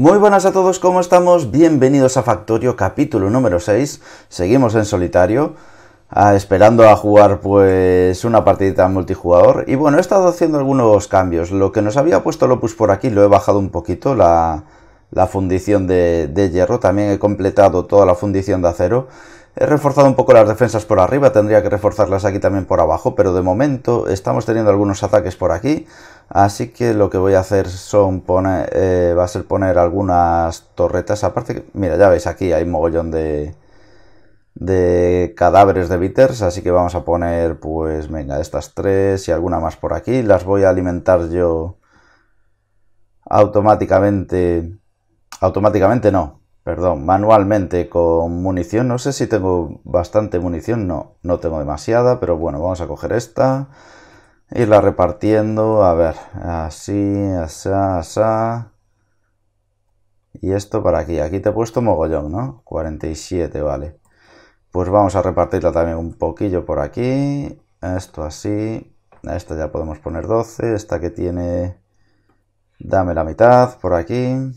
Muy buenas a todos, ¿cómo estamos? Bienvenidos a Factorio, capítulo número 6. Seguimos en solitario, ah, esperando a jugar pues una partidita multijugador. Y bueno, he estado haciendo algunos cambios. Lo que nos había puesto Lopus por aquí lo he bajado un poquito, la, fundición de hierro. También he completado toda la fundición de acero. He reforzado un poco las defensas por arriba, tendría que reforzarlas aquí también por abajo, pero de momento estamos teniendo algunos ataques por aquí, así que lo que voy a hacer son poner, eh, va a ser poner algunas torretas, aparte, mira, ya veis, aquí hay mogollón de, de cadáveres de bitters, así que vamos a poner, pues, venga, estas tres y alguna más por aquí, las voy a alimentar yo automáticamente, automáticamente no, perdón, manualmente con munición. No sé si tengo bastante munición, no, no tengo demasiada, pero bueno, vamos a coger esta. Irla repartiendo, a ver, así, así, así. Y esto para aquí, aquí te he puesto mogollón, ¿no? 47, vale. Pues vamos a repartirla también un poquillo por aquí. Esto así. A esta ya podemos poner 12. Esta que tiene... Dame la mitad por aquí.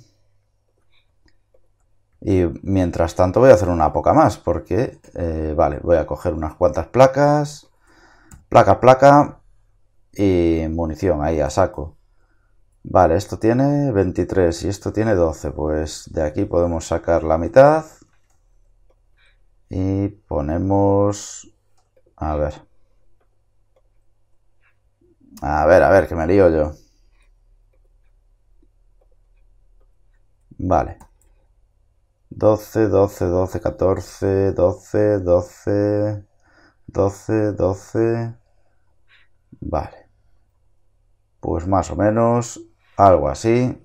Y mientras tanto voy a hacer una poca más, porque, eh, vale, voy a coger unas cuantas placas, placa, placa, y munición, ahí a saco. Vale, esto tiene 23 y esto tiene 12, pues de aquí podemos sacar la mitad. Y ponemos... A ver. A ver, a ver, que me lío yo. Vale. 12, 12, 12, 14, 12, 12, 12, 12. Vale. Pues más o menos, algo así.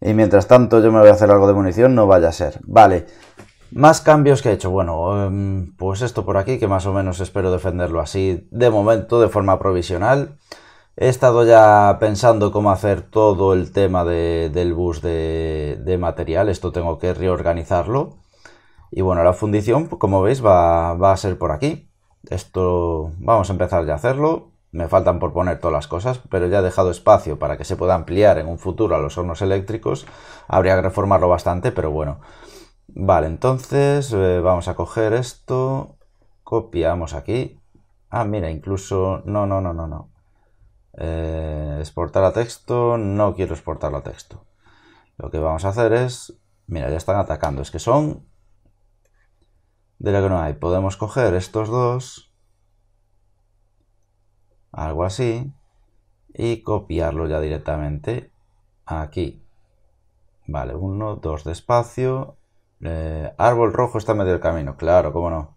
Y mientras tanto yo me voy a hacer algo de munición, no vaya a ser. Vale, más cambios que he hecho. Bueno, em, pues esto por aquí, que más o menos espero defenderlo así de momento, de forma provisional. He estado ya pensando cómo hacer todo el tema del bus de, material. Esto tengo que reorganizarlo. Y bueno, la fundición, pues, como veis, va, a ser por aquí. Esto vamos a empezar ya a hacerlo. Me faltan por poner todas las cosas, pero ya he dejado espacio para que se pueda ampliar en un futuro a los hornos eléctricos. Habría que reformarlo bastante, pero bueno. Vale, entonces eh, vamos a coger esto. Copiamos aquí. Ah, mira, incluso... No, no, no, no, no. Eh, exportar a texto, no quiero exportarlo a texto. Lo que vamos a hacer es, mira, ya están atacando, es que son de la que no hay. Podemos coger estos dos, algo así, y copiarlo ya directamente aquí. Vale, uno, dos despacio. Eh, árbol rojo está en medio del camino, claro, cómo no.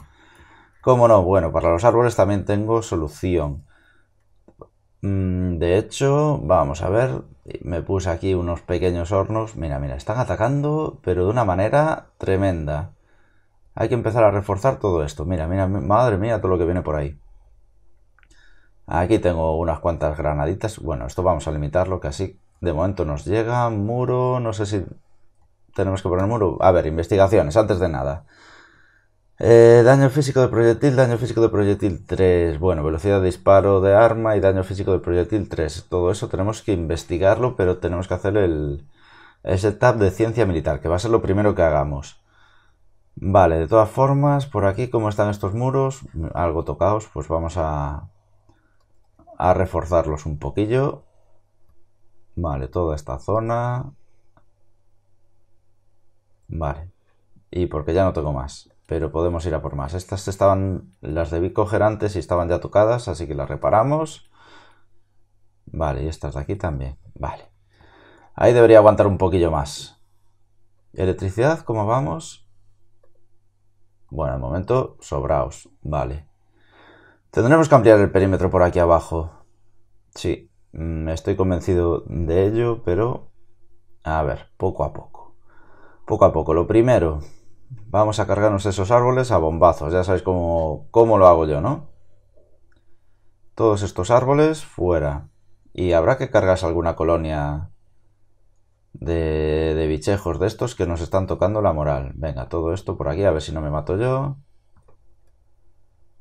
¿Cómo no? Bueno, para los árboles también tengo solución. Mm, de hecho, vamos a ver, me puse aquí unos pequeños hornos. Mira, mira, están atacando, pero de una manera tremenda. Hay que empezar a reforzar todo esto. Mira, mira, madre mía, todo lo que viene por ahí. Aquí tengo unas cuantas granaditas. Bueno, esto vamos a limitarlo, que así de momento nos llega. Muro, no sé si tenemos que poner muro. A ver, investigaciones, antes de nada. Eh, daño físico del proyectil, daño físico de proyectil 3. Bueno, velocidad de disparo de arma y daño físico del proyectil 3. Todo eso tenemos que investigarlo, pero tenemos que hacer el, setup de ciencia militar, que va a ser lo primero que hagamos. Vale, de todas formas, por aquí, como están estos muros, algo tocados, pues vamos a, a reforzarlos un poquillo. Vale, toda esta zona. Vale. Y porque ya no tengo más pero podemos ir a por más. Estas estaban, las debí coger antes y estaban ya tocadas, así que las reparamos. Vale, y estas de aquí también, vale. Ahí debería aguantar un poquillo más. Electricidad, ¿cómo vamos? Bueno, de momento sobraos, vale. Tendremos que ampliar el perímetro por aquí abajo. Sí, mm, estoy convencido de ello, pero... A ver, poco a poco. Poco a poco. Lo primero, Vamos a cargarnos esos árboles a bombazos. Ya sabéis cómo, cómo lo hago yo, ¿no? Todos estos árboles fuera. Y habrá que cargarse alguna colonia de, de, bichejos de estos que nos están tocando la moral. Venga, todo esto por aquí, a ver si no me mato yo.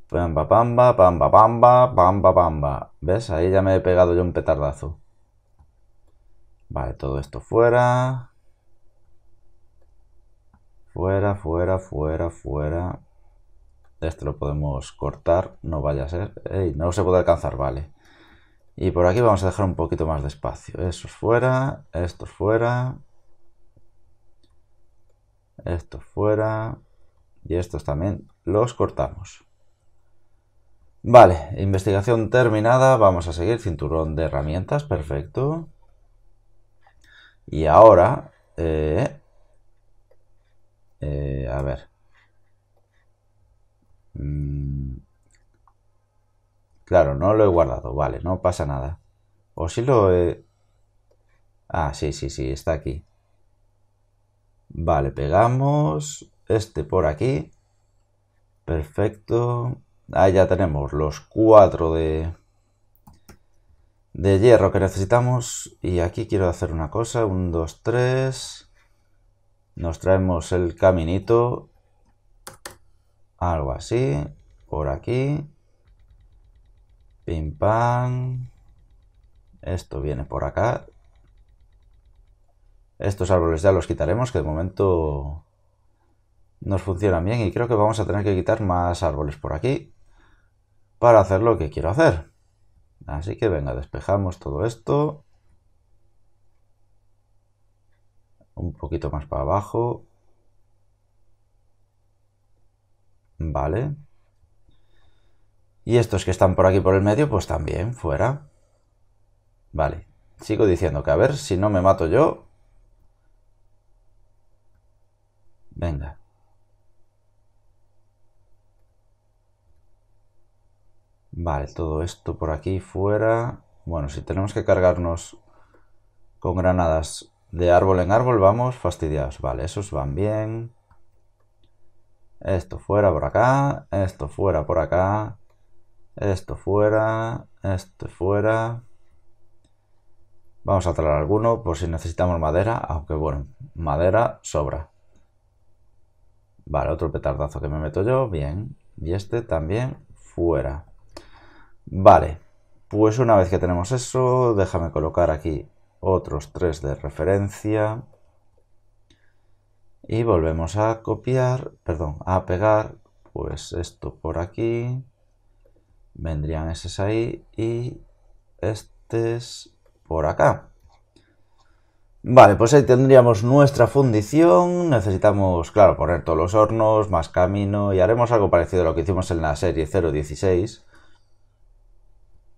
Pamba, pamba, pamba, pamba, pamba, pamba. ¿Ves? Ahí ya me he pegado yo un petardazo. Vale, todo esto fuera. Fuera, fuera, fuera, fuera. Esto lo podemos cortar, no vaya a ser. no se puede alcanzar, vale. Y por aquí vamos a dejar un poquito más de espacio. Esto fuera, Esto fuera. Esto fuera. Y estos también los cortamos. Vale, investigación terminada. Vamos a seguir. Cinturón de herramientas, perfecto. Y ahora eh, eh, a ver. Mm. Claro, no lo he guardado. Vale, no pasa nada. O si lo he... Ah, sí, sí, sí, está aquí. Vale, pegamos este por aquí. Perfecto. Ah, ya tenemos los cuatro de, de hierro que necesitamos. Y aquí quiero hacer una cosa. Un, dos, tres. Nos traemos el caminito. Algo así. Por aquí. Pim pam. Esto viene por acá. Estos árboles ya los quitaremos, que de momento nos funcionan bien. Y creo que vamos a tener que quitar más árboles por aquí para hacer lo que quiero hacer. Así que venga, despejamos todo esto. un poquito más para abajo. Vale. Y estos que están por aquí por el medio, pues también fuera. Vale. Sigo diciendo que a ver si no me mato yo. Venga. Vale, todo esto por aquí fuera. Bueno, si tenemos que cargarnos con granadas de árbol en árbol vamos fastidiados. Vale, esos van bien. Esto fuera por acá. Esto fuera por acá. Esto fuera. Esto fuera. Vamos a traer alguno por si necesitamos madera. Aunque bueno, madera sobra. Vale, otro petardazo que me meto yo. Bien. Y este también fuera. Vale. Pues una vez que tenemos eso, déjame colocar aquí otros tres de referencia y volvemos a copiar, perdón, a pegar, pues esto por aquí, vendrían esos ahí y es. por acá. Vale, pues ahí tendríamos nuestra fundición, necesitamos, claro, poner todos los hornos, más camino y haremos algo parecido a lo que hicimos en la serie 016.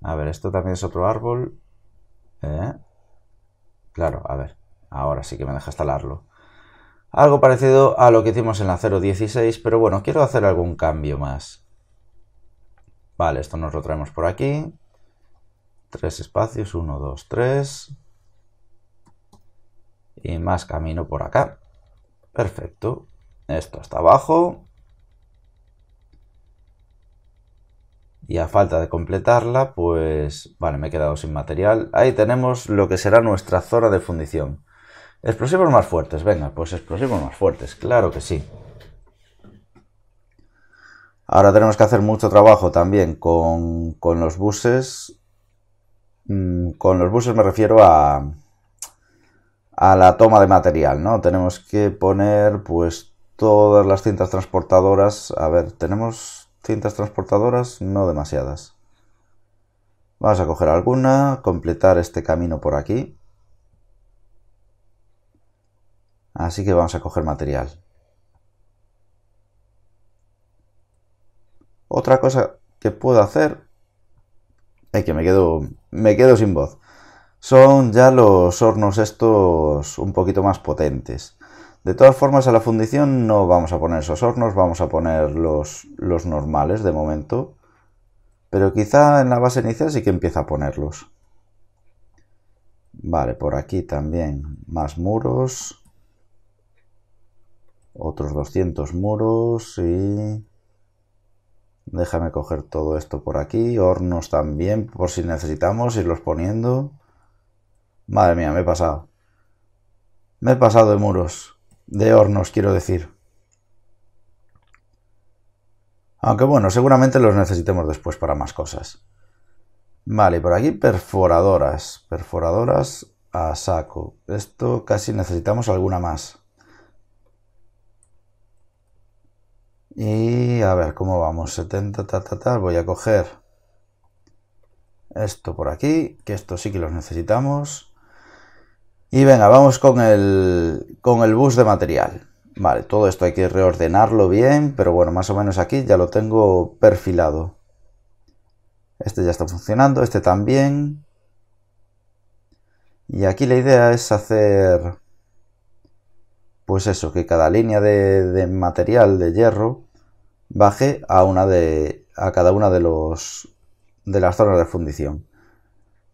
A ver, esto también es otro árbol. ¿Eh? Claro, a ver, ahora sí que me deja instalarlo. Algo parecido a lo que hicimos en la 0.16, pero bueno, quiero hacer algún cambio más. Vale, esto nos lo traemos por aquí. Tres espacios, uno, dos, tres. Y más camino por acá. Perfecto. Esto está abajo. Y a falta de completarla, pues vale, me he quedado sin material. Ahí tenemos lo que será nuestra zona de fundición. Explosivos más fuertes, venga, pues explosivos más fuertes, claro que sí. Ahora tenemos que hacer mucho trabajo también con, los buses. Mm, con los buses me refiero a, a la toma de material, ¿no? Tenemos que poner pues todas las cintas transportadoras. A ver, tenemos cintas transportadoras no demasiadas. Vamos a coger alguna, completar este camino por aquí. Así que vamos a coger material. Otra cosa que puedo hacer... Es que me quedo, me quedo sin voz. Son ya los hornos estos un poquito más potentes. De todas formas, a la fundición no vamos a poner esos hornos, vamos a poner los, normales de momento. Pero quizá en la base inicial sí que empieza a ponerlos. Vale, por aquí también más muros. Otros 200 muros y... Déjame coger todo esto por aquí. Hornos también, por si necesitamos irlos poniendo. Madre mía, me he pasado. Me he pasado de muros de hornos, quiero decir. Aunque bueno, seguramente los necesitemos después para más cosas. Vale, por aquí perforadoras. Perforadoras a saco. Esto casi necesitamos alguna más. Y a ver, ¿cómo vamos? 70, ta, ta, ta. Voy a coger esto por aquí, que esto sí que los necesitamos. Y venga, vamos con el, con el bus de material. Vale, todo esto hay que reordenarlo bien, pero bueno, más o menos aquí ya lo tengo perfilado. Este ya está funcionando, este también. Y aquí la idea es hacer, pues eso, que cada línea de, material de hierro baje a, una de, a cada una de, los, de las zonas de fundición.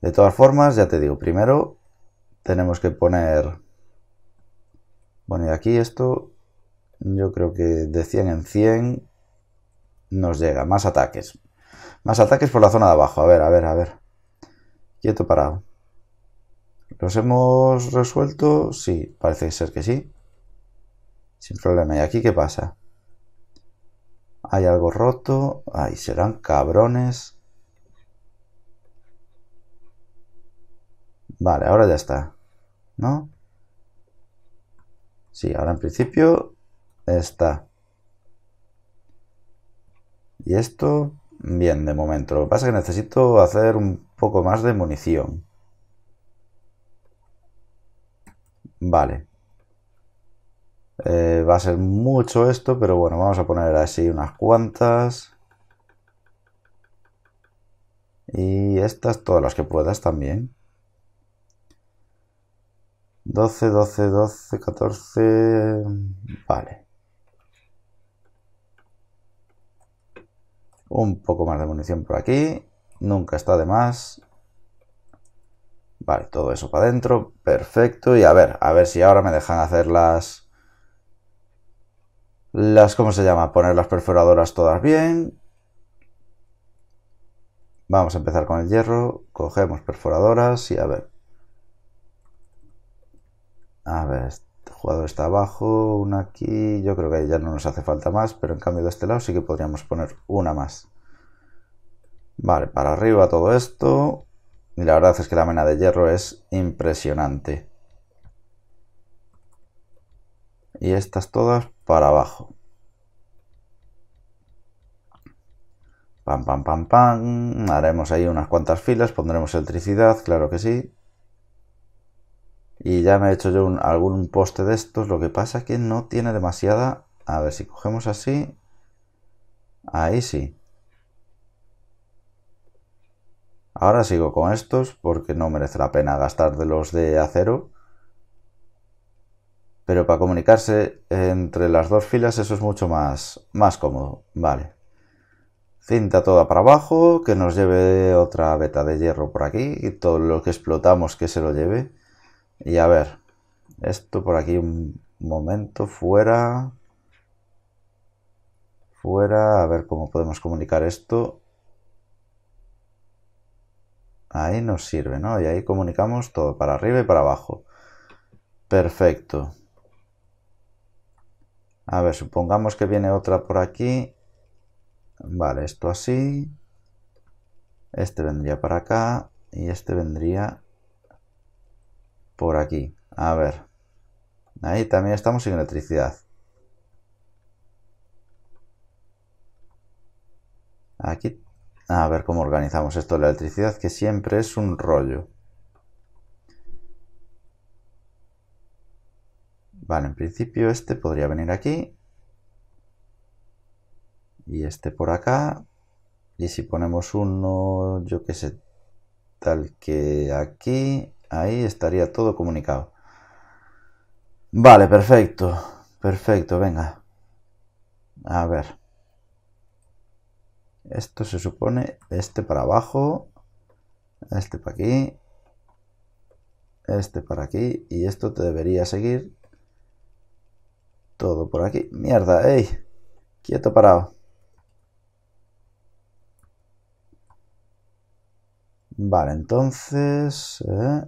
De todas formas, ya te digo, primero tenemos que poner... Bueno, y aquí esto yo creo que de 100 en 100 nos llega. Más ataques. Más ataques por la zona de abajo. A ver, a ver, a ver. Quieto parado. ¿Los hemos resuelto? Sí, parece ser que sí. Sin problema. ¿Y aquí qué pasa? Hay algo roto. ahí serán cabrones. Vale, ahora ya está. ¿No? Sí, ahora en principio está. Y esto, bien, de momento. Lo que pasa es que necesito hacer un poco más de munición. Vale. Eh, va a ser mucho esto, pero bueno, vamos a poner así unas cuantas. Y estas, todas las que puedas también. 12, 12, 12, 14. Vale. Un poco más de munición por aquí. Nunca está de más. Vale, todo eso para adentro. Perfecto. Y a ver, a ver si ahora me dejan hacer las... Las, ¿cómo se llama? Poner las perforadoras todas bien. Vamos a empezar con el hierro. Cogemos perforadoras y a ver, a ver, este jugador está abajo, una aquí. Yo creo que ya no nos hace falta más, pero en cambio de este lado sí que podríamos poner una más. Vale, para arriba todo esto. Y la verdad es que la mena de hierro es impresionante. Y estas todas para abajo. Pam, pam, pam, pam. Haremos ahí unas cuantas filas. Pondremos electricidad, claro que sí. Y ya me he hecho yo algún poste de estos. Lo que pasa es que no tiene demasiada... A ver, si cogemos así... Ahí sí. Ahora sigo con estos porque no merece la pena gastar de los de acero. Pero para comunicarse entre las dos filas eso es mucho más, más cómodo. Vale. Cinta toda para abajo, que nos lleve otra veta de hierro por aquí y todo lo que explotamos que se lo lleve. Y a ver, esto por aquí un momento fuera. Fuera, a ver cómo podemos comunicar esto. Ahí nos sirve, ¿no? Y ahí comunicamos todo, para arriba y para abajo. Perfecto. A ver, supongamos que viene otra por aquí. Vale, esto así. Este vendría para acá y este vendría por aquí. A ver. Ahí también estamos sin electricidad. Aquí. A ver cómo organizamos esto de la electricidad, que siempre es un rollo. Vale, en principio este podría venir aquí. Y este por acá. Y si ponemos uno, yo que sé, tal que aquí. Ahí estaría todo comunicado. Vale, perfecto. Perfecto, venga. A ver. Esto se supone, este para abajo, este para aquí, este para aquí, y esto te debería seguir todo por aquí. Mierda, ey, quieto parado. Vale, entonces... Eh,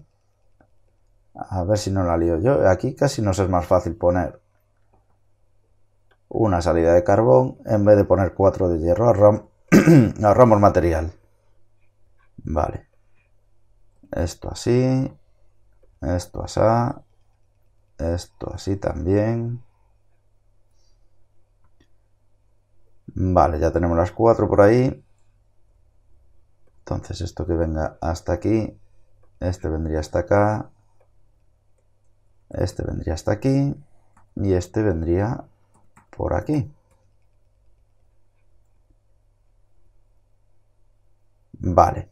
a ver si no la lío yo. Aquí casi nos es más fácil poner una salida de carbón en vez de poner cuatro de hierro. ahorramos material. Vale. Esto así. Esto así. Esto así también. Vale, ya tenemos las cuatro por ahí. Entonces esto que venga hasta aquí. Este vendría hasta acá. Este vendría hasta aquí y este vendría por aquí. Vale.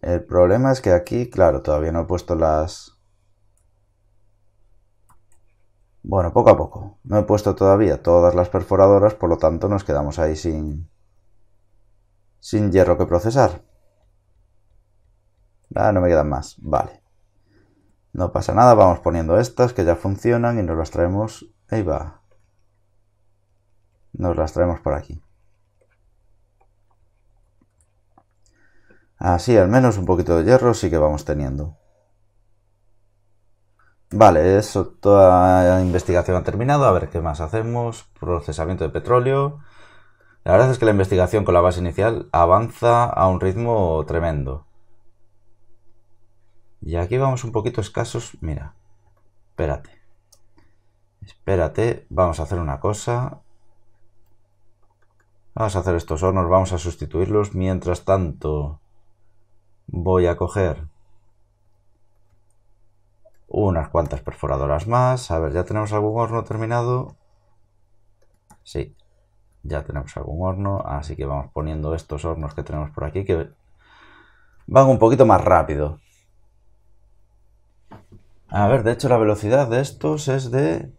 El problema es que aquí, claro, todavía no he puesto las... Bueno, poco a poco. No he puesto todavía todas las perforadoras, por lo tanto nos quedamos ahí sin... sin hierro que procesar. Ah, no me quedan más. Vale. No pasa nada, vamos poniendo estas que ya funcionan y nos las traemos. Ahí va. Nos las traemos por aquí. Así al menos un poquito de hierro sí que vamos teniendo. Vale, eso, toda la investigación ha terminado. A ver qué más hacemos. Procesamiento de petróleo. La verdad es que la investigación con la base inicial avanza a un ritmo tremendo. Y aquí vamos un poquito escasos. Mira, espérate. Espérate, vamos a hacer una cosa. Vamos a hacer estos hornos, vamos a sustituirlos. Mientras tanto, voy a coger unas cuantas perforadoras más. A ver, ¿ya tenemos algún horno terminado? Sí, ya tenemos algún horno. Así que vamos poniendo estos hornos que tenemos por aquí que van un poquito más rápido. A ver, de hecho la velocidad de estos es de...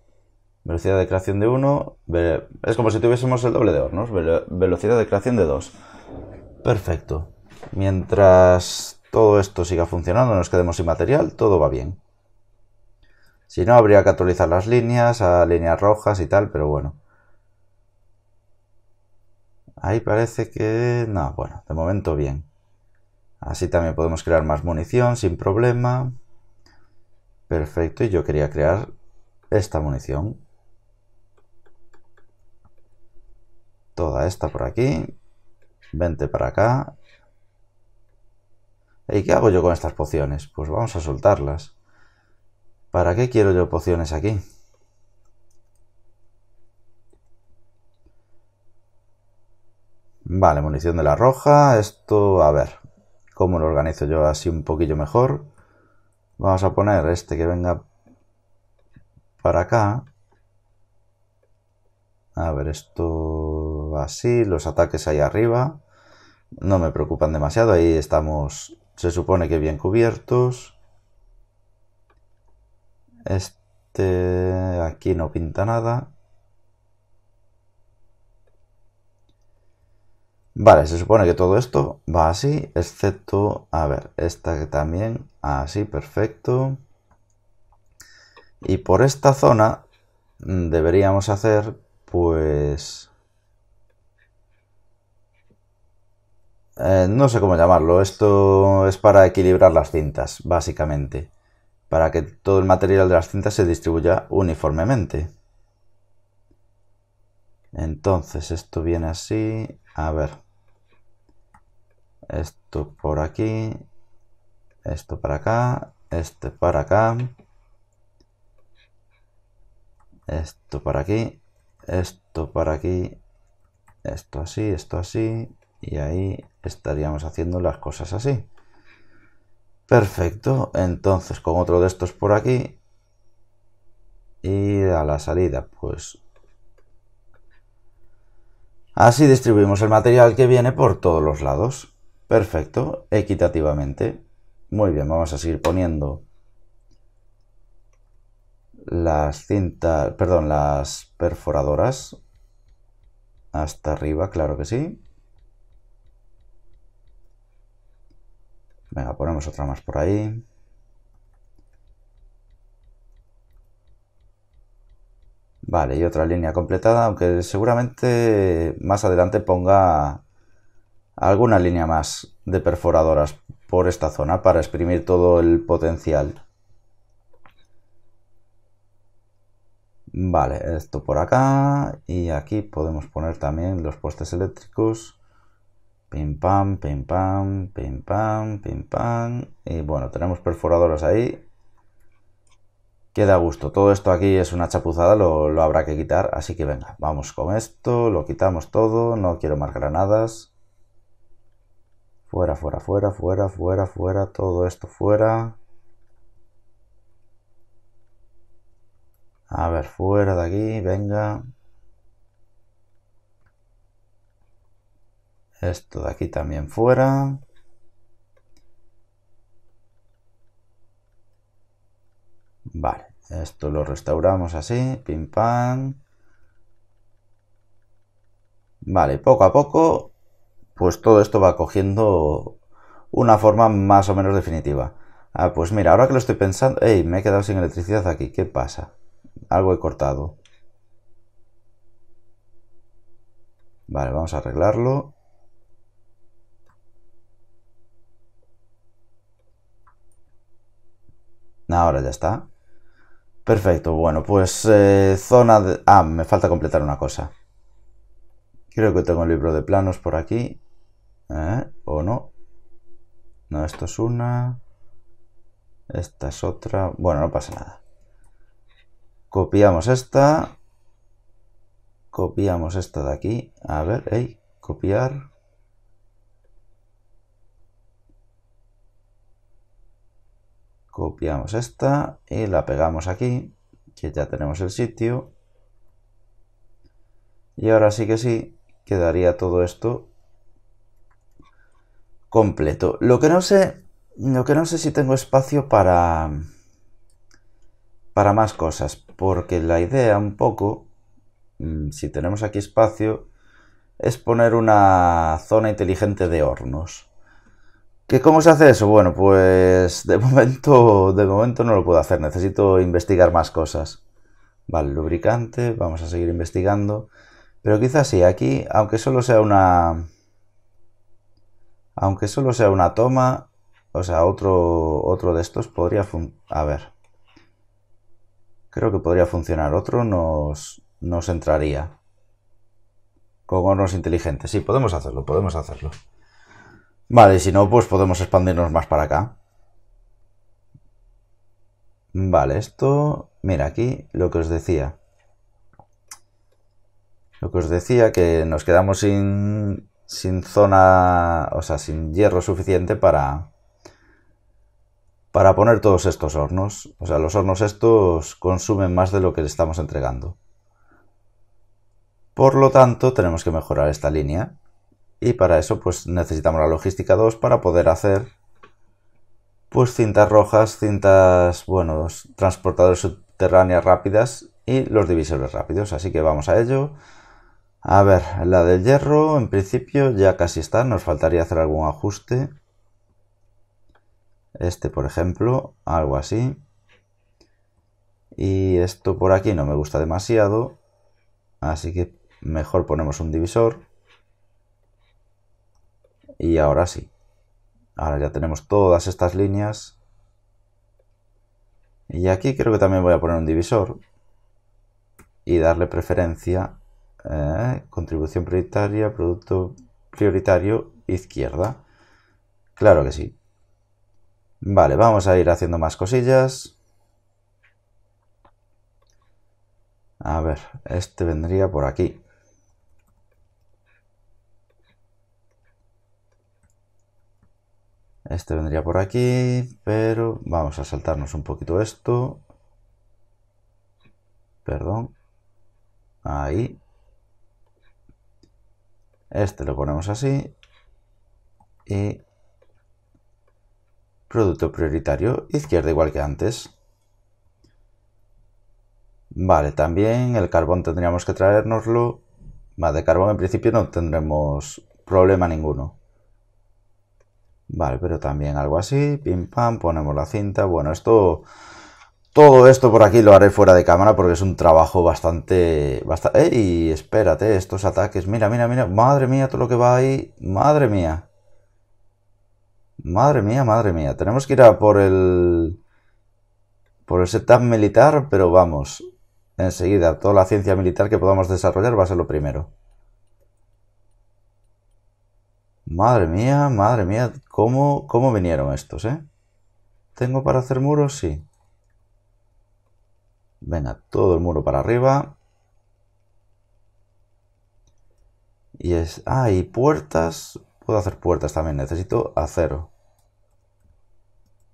Velocidad de creación de 1. Es como si tuviésemos el doble de hornos. Velocidad de creación de 2. Perfecto. Mientras todo esto siga funcionando, nos quedemos sin material, todo va bien. Si no, habría que actualizar las líneas a líneas rojas y tal, pero bueno. Ahí parece que... No, bueno, de momento bien. Así también podemos crear más munición sin problema. Perfecto, y yo quería crear esta munición. Toda esta por aquí. Vente para acá. ¿Y qué hago yo con estas pociones? Pues vamos a soltarlas. ¿Para qué quiero yo pociones aquí? Vale, munición de la roja. Esto, a ver, ¿cómo lo organizo yo así un poquillo mejor? Vamos a poner este que venga para acá. A ver, esto así, los ataques ahí arriba. No me preocupan demasiado, ahí estamos, se supone que bien cubiertos. Este aquí no pinta nada. Vale, se supone que todo esto va así, excepto, a ver, esta que también, así, perfecto. Y por esta zona mm, deberíamos hacer, pues... Eh, no sé cómo llamarlo, esto es para equilibrar las cintas, básicamente. Para que todo el material de las cintas se distribuya uniformemente. Entonces, esto viene así, a ver. Esto por aquí. Esto para acá. Este para acá. Esto para aquí. Esto para aquí. Esto así, esto así. Y ahí estaríamos haciendo las cosas así. Perfecto. Entonces con otro de estos por aquí. Y a la salida, pues Así distribuimos el material que viene por todos los lados. Perfecto, equitativamente. Muy bien, vamos a seguir poniendo las cintas, perdón, las perforadoras hasta arriba, claro que sí. Venga, ponemos otra más por ahí. Vale, y otra línea completada, aunque seguramente más adelante ponga alguna línea más de perforadoras por esta zona para exprimir todo el potencial. Vale, esto por acá y aquí podemos poner también los postes eléctricos. Pim pam, pim pam, pim pam, pim pam. Y bueno, tenemos perforadoras ahí Queda a gusto. Todo esto aquí es una chapuzada, lo, lo habrá que quitar. Así que venga, vamos con esto. Lo quitamos todo. No quiero más granadas. Fuera, fuera, fuera, fuera, fuera, fuera. Todo esto fuera. A ver, fuera de aquí, venga. Esto de aquí también fuera. Vale, esto lo restauramos así, pim pam. Vale, poco a poco, pues todo esto va cogiendo una forma más o menos definitiva. Ah, pues mira, ahora que lo estoy pensando, ¡Ey! Me he quedado sin electricidad aquí, ¿qué pasa? Algo he cortado. Vale, vamos a arreglarlo. Ahora ya está. Perfecto, bueno, pues eh, zona de... Ah, me falta completar una cosa. Creo que tengo el libro de planos por aquí. ¿eh? ¿O no? No, esto es una... Esta es otra... Bueno, no pasa nada. Copiamos esta. Copiamos esta de aquí. A ver, hey, copiar. copiamos esta y la pegamos aquí, que ya tenemos el sitio. Y ahora sí que sí, quedaría todo esto completo. Lo que no sé, lo que no sé si tengo espacio para para más cosas, porque la idea un poco, mm, si tenemos aquí espacio, es poner una zona inteligente de hornos. ¿Cómo se hace eso? Bueno, pues de momento, de momento no lo puedo hacer, necesito investigar más cosas. Vale, lubricante, vamos a seguir investigando. Pero quizás sí, aquí, aunque solo sea una... Aunque solo sea una toma, o sea, otro, otro de estos podría... A ver. Creo que podría funcionar. Otro nos, nos entraría. Con hornos inteligentes. Sí, podemos hacerlo, podemos hacerlo. Vale, si no, pues podemos expandirnos más para acá. Vale, esto... Mira, aquí lo que os decía. Lo que os decía, que nos quedamos sin, sin zona, o sea, sin hierro suficiente para, para poner todos estos hornos. O sea, los hornos estos consumen más de lo que le estamos entregando. Por lo tanto, tenemos que mejorar esta línea y para eso pues necesitamos la logística 2 para poder hacer pues, cintas rojas, cintas, bueno, transportadores subterráneas rápidas y los divisores rápidos, así que vamos a ello. A ver, la del hierro en principio ya casi está, nos faltaría hacer algún ajuste. Este por ejemplo, algo así. Y esto por aquí no me gusta demasiado, así que mejor ponemos un divisor. Y ahora sí. Ahora ya tenemos todas estas líneas. Y aquí creo que también voy a poner un divisor. Y darle preferencia. Eh, contribución prioritaria, producto prioritario, izquierda. Claro que sí. Vale, vamos a ir haciendo más cosillas. A ver, este vendría por aquí. Este vendría por aquí, pero vamos a saltarnos un poquito esto. Perdón. Ahí. Este lo ponemos así. Y producto prioritario, izquierda igual que antes. Vale, también el carbón tendríamos que traérnoslo. Más de carbón en principio no tendremos problema ninguno. Vale, pero también algo así, pim pam, ponemos la cinta. Bueno, esto, todo esto por aquí lo haré fuera de cámara porque es un trabajo bastante... bastante ¡Ey! Eh, espérate, estos ataques, mira, mira, mira, madre mía, todo lo que va ahí, madre mía. Madre mía, madre mía, tenemos que ir a por el... Por el setup militar, pero vamos, enseguida, toda la ciencia militar que podamos desarrollar va a ser lo primero. Madre mía, madre mía, ¿cómo, cómo vinieron estos, eh? ¿Tengo para hacer muros? Sí. Venga, todo el muro para arriba. Y es... Ah, y puertas. Puedo hacer puertas también. Necesito acero.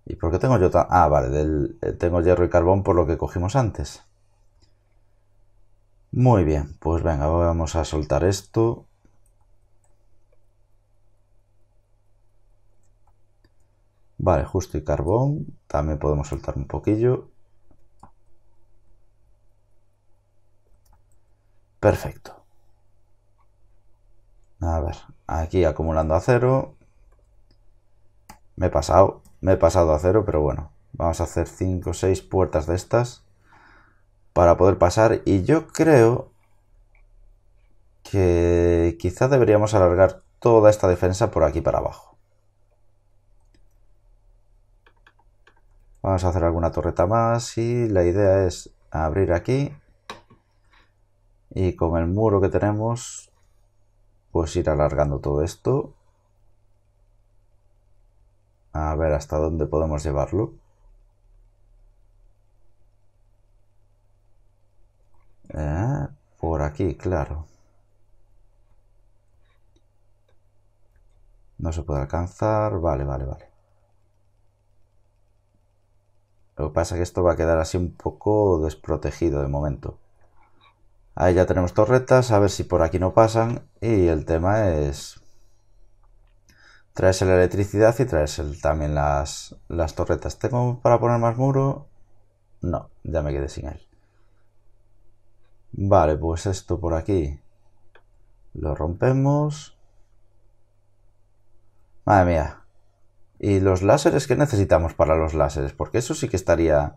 ¿Y por qué tengo yo tan...? Ah, vale, eh, tengo hierro y carbón por lo que cogimos antes. Muy bien, pues venga, vamos a soltar esto. Vale, justo y carbón. También podemos soltar un poquillo. Perfecto. A ver, aquí acumulando acero. Me he pasado, me he pasado a cero pero bueno. Vamos a hacer 5 o 6 puertas de estas para poder pasar. Y yo creo que quizá deberíamos alargar toda esta defensa por aquí para abajo. Vamos a hacer alguna torreta más y la idea es abrir aquí y con el muro que tenemos pues ir alargando todo esto a ver hasta dónde podemos llevarlo. Eh, por aquí, claro. No se puede alcanzar. Vale, vale, vale. Lo que pasa es que esto va a quedar así un poco desprotegido de momento. Ahí ya tenemos torretas, a ver si por aquí no pasan. Y el tema es traerse la electricidad y traerse también las, las torretas. ¿Tengo para poner más muro? No, ya me quedé sin él. Vale, pues esto por aquí lo rompemos. Madre mía, y los láseres, que necesitamos para los láseres? Porque eso sí que estaría...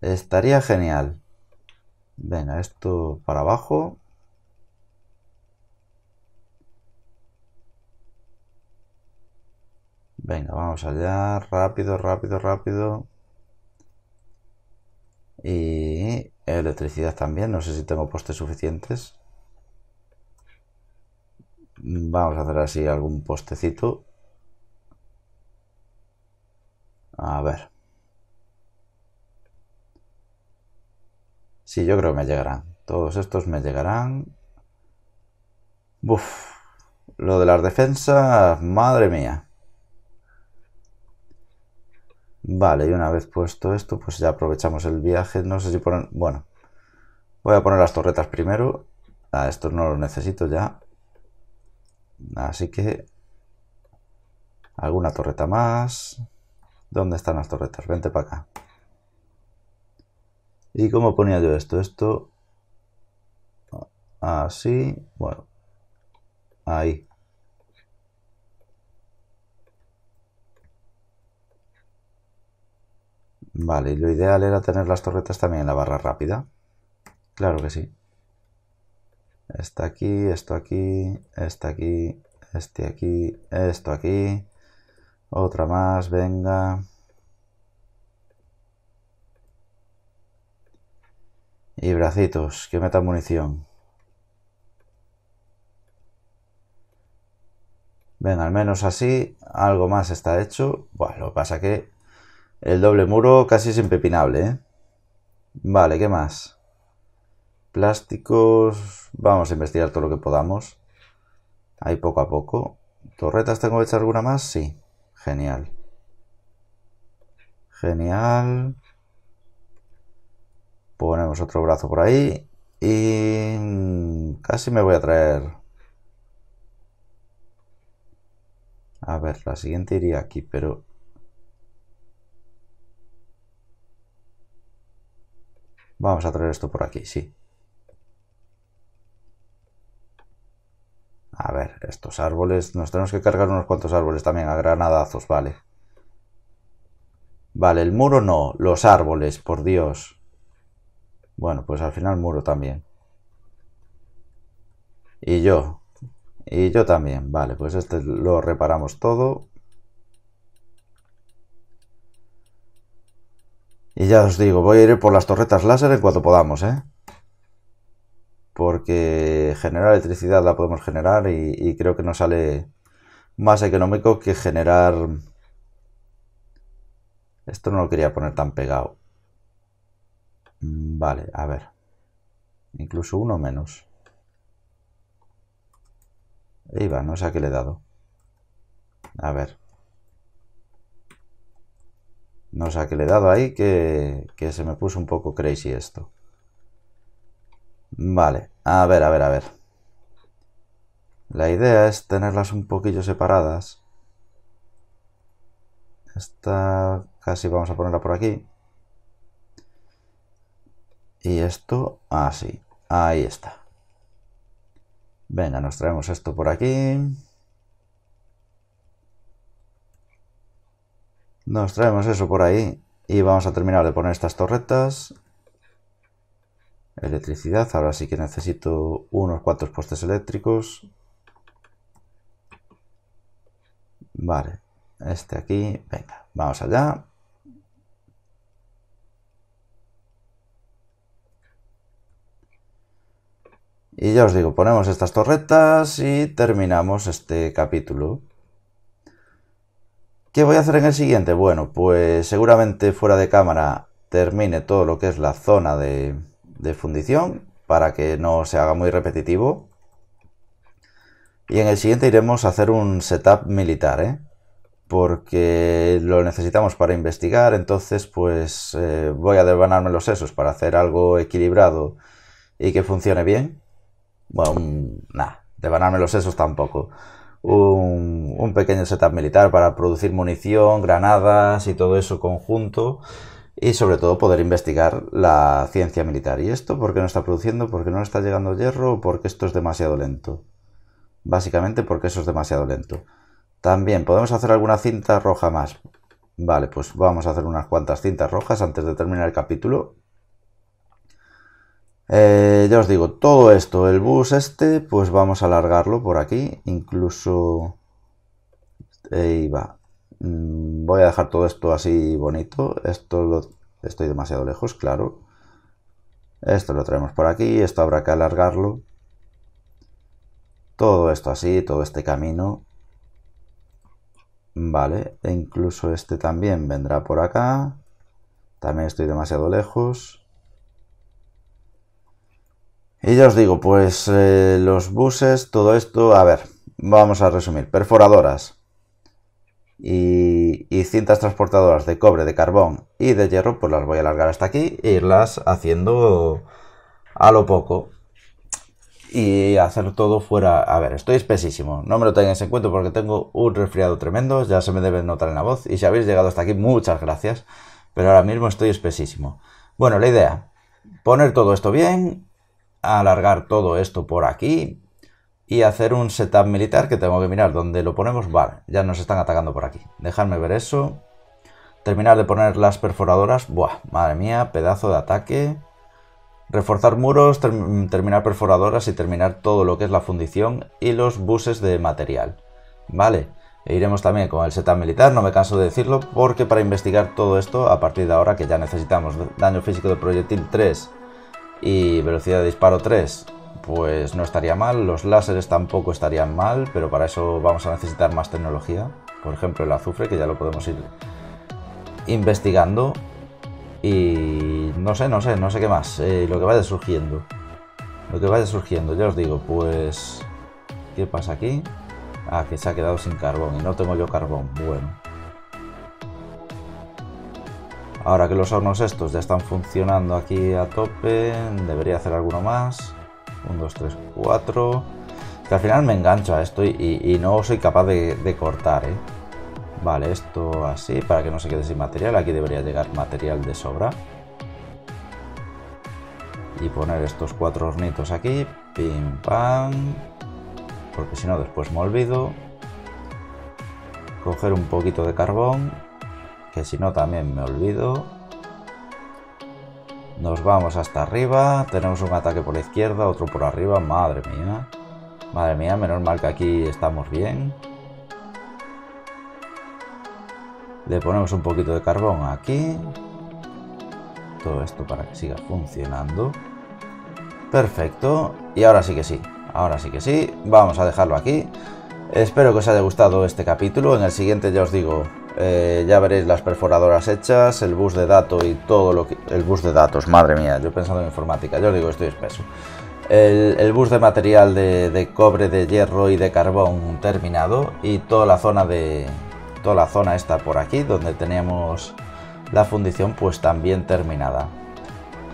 Estaría genial. Venga, esto para abajo. Venga, vamos allá. Rápido, rápido, rápido. Y electricidad también. No sé si tengo postes suficientes. Vamos a hacer así algún postecito. A ver. Sí, yo creo que me llegarán. Todos estos me llegarán. ¡Buf! lo de las defensas, madre mía. Vale, y una vez puesto esto, pues ya aprovechamos el viaje. No sé si ponen... Bueno, voy a poner las torretas primero. A ah, estos no los necesito ya. Así que... Alguna torreta más. ¿Dónde están las torretas? Vente para acá. ¿Y cómo ponía yo esto? Esto así, bueno, ahí. Vale, y lo ideal era tener las torretas también en la barra rápida. Claro que sí. Está aquí, esto aquí, está aquí, este aquí, esto aquí. Otra más, venga. Y bracitos, que metan munición. Venga, al menos así, algo más está hecho. Bueno, lo pasa que el doble muro casi es impepinable, ¿eh? Vale, ¿qué más? Plásticos... Vamos a investigar todo lo que podamos. Ahí poco a poco. ¿Torretas tengo que echar alguna más? Sí. Genial. Genial. Ponemos otro brazo por ahí. Y casi me voy a traer. A ver, la siguiente iría aquí, pero... Vamos a traer esto por aquí, sí. A ver, estos árboles... Nos tenemos que cargar unos cuantos árboles también a granadazos, vale. Vale, el muro no, los árboles, por Dios. Bueno, pues al final muro también. Y yo. Y yo también. Vale, pues este lo reparamos todo. Y ya os digo, voy a ir por las torretas láser en cuanto podamos, ¿eh? porque generar electricidad la podemos generar y, creo que nos sale más económico que generar... Esto no lo quería poner tan pegado. Mm, vale, a ver. Incluso uno menos. Ahí va, no sé a qué le he dado. A ver. No sé a qué le he dado ahí que, que se me puso un poco crazy esto. Vale, a ver, a ver, a ver. La idea es tenerlas un poquillo separadas. Esta casi vamos a ponerla por aquí. Y esto así. ahí está. Venga, nos traemos esto por aquí. Nos traemos eso por ahí. Y vamos a terminar de poner estas torretas electricidad. Ahora sí que necesito unos cuantos postes eléctricos. Vale, este aquí, venga, vamos allá. Y ya os digo, ponemos estas torretas y terminamos este capítulo. ¿Qué voy a hacer en el siguiente? Bueno, pues seguramente fuera de cámara termine todo lo que es la zona de, de fundición para que no se haga muy repetitivo. Y en el siguiente iremos a hacer un setup militar, ¿eh? porque lo necesitamos para investigar, entonces pues eh, voy a devanarme los sesos para hacer algo equilibrado y que funcione bien. Bueno, nada, devanarme los sesos tampoco. un, pequeño setup militar para producir munición, granadas y todo eso conjunto y sobre todo poder investigar la ciencia militar. ¿Y esto por qué no está produciendo? ¿Por qué no está llegando hierro? ¿O porque esto es demasiado lento? Básicamente porque eso es demasiado lento. También, ¿podemos hacer alguna cinta roja más? Vale, pues vamos a hacer unas cuantas cintas rojas antes de terminar el capítulo. Eh, ya os digo, todo esto, el bus este, pues vamos a alargarlo por aquí. Incluso... Eh, ahí va. Mm, voy a dejar todo esto así bonito. Esto lo estoy demasiado lejos, claro. Esto lo traemos por aquí, esto habrá que alargarlo. Todo esto así, todo este camino. Vale, e incluso este también vendrá por acá. También estoy demasiado lejos. Y ya os digo, pues eh, los buses, todo esto, a ver, vamos a resumir. Perforadoras y, cintas transportadoras de cobre, de carbón y de hierro, pues las voy a alargar hasta aquí e irlas haciendo a lo poco. Y hacer todo fuera. A ver, estoy espesísimo. No me lo tengáis en cuenta porque tengo un resfriado tremendo. Ya se me debe notar en la voz. Y si habéis llegado hasta aquí, muchas gracias. Pero ahora mismo estoy espesísimo. Bueno, la idea: poner todo esto bien, alargar todo esto por aquí, y hacer un setup militar que tengo que mirar donde lo ponemos. Vale, ya nos están atacando por aquí. Dejadme ver eso. Terminar de poner las perforadoras. Buah, madre mía, pedazo de ataque. Reforzar muros, terminar perforadoras y terminar todo lo que es la fundición y los buses de material. Vale, e iremos también con el setup militar, no me canso de decirlo, porque para investigar todo esto, a partir de ahora que ya necesitamos daño físico de proyectil 3 y velocidad de disparo 3 pues no estaría mal, los láseres tampoco estarían mal, pero para eso vamos a necesitar más tecnología, por ejemplo el azufre, que ya lo podemos ir investigando y no sé, no sé, no sé qué más, eh, lo que vaya surgiendo, lo que vaya surgiendo, ya os digo, pues, ¿qué pasa aquí? Ah, que se ha quedado sin carbón y no tengo yo carbón, bueno. Ahora que los hornos estos ya están funcionando aquí a tope, debería hacer alguno más. 1, 2, 3, 4. Que al final me engancho a esto y, no soy capaz de, de cortar, ¿eh? Vale, esto así, para que no se quede sin material. Aquí debería llegar material de sobra. Y poner estos cuatro hornitos aquí. Pim, pam. Porque si no, después me olvido. Coger un poquito de carbón. Que si no, también me olvido. Nos vamos hasta arriba. Tenemos un ataque por la izquierda, otro por arriba. Madre mía. Madre mía, menos mal que aquí estamos bien. Le ponemos un poquito de carbón aquí. Todo esto para que siga funcionando. Perfecto. Y ahora sí que sí. Ahora sí que sí. Vamos a dejarlo aquí. Espero que os haya gustado este capítulo. En el siguiente ya os digo eh, ya veréis las perforadoras hechas, el bus de datos y todo lo El bus de datos, madre mía, yo pensando en informática, yo os digo, estoy espeso. El, bus de material de, de, cobre, de hierro y de carbón terminado y toda la zona de... Toda la zona está por aquí, donde teníamos la fundición, pues también terminada.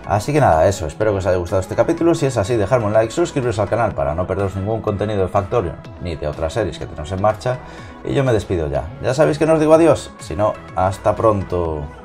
Así que nada, eso, espero que os haya gustado este capítulo, si es así dejadme un like, suscribiros al canal para no perderos ningún contenido de Factorio ni de otras series que tenemos en marcha y yo me despido ya. Ya sabéis que no os digo adiós, sino hasta pronto.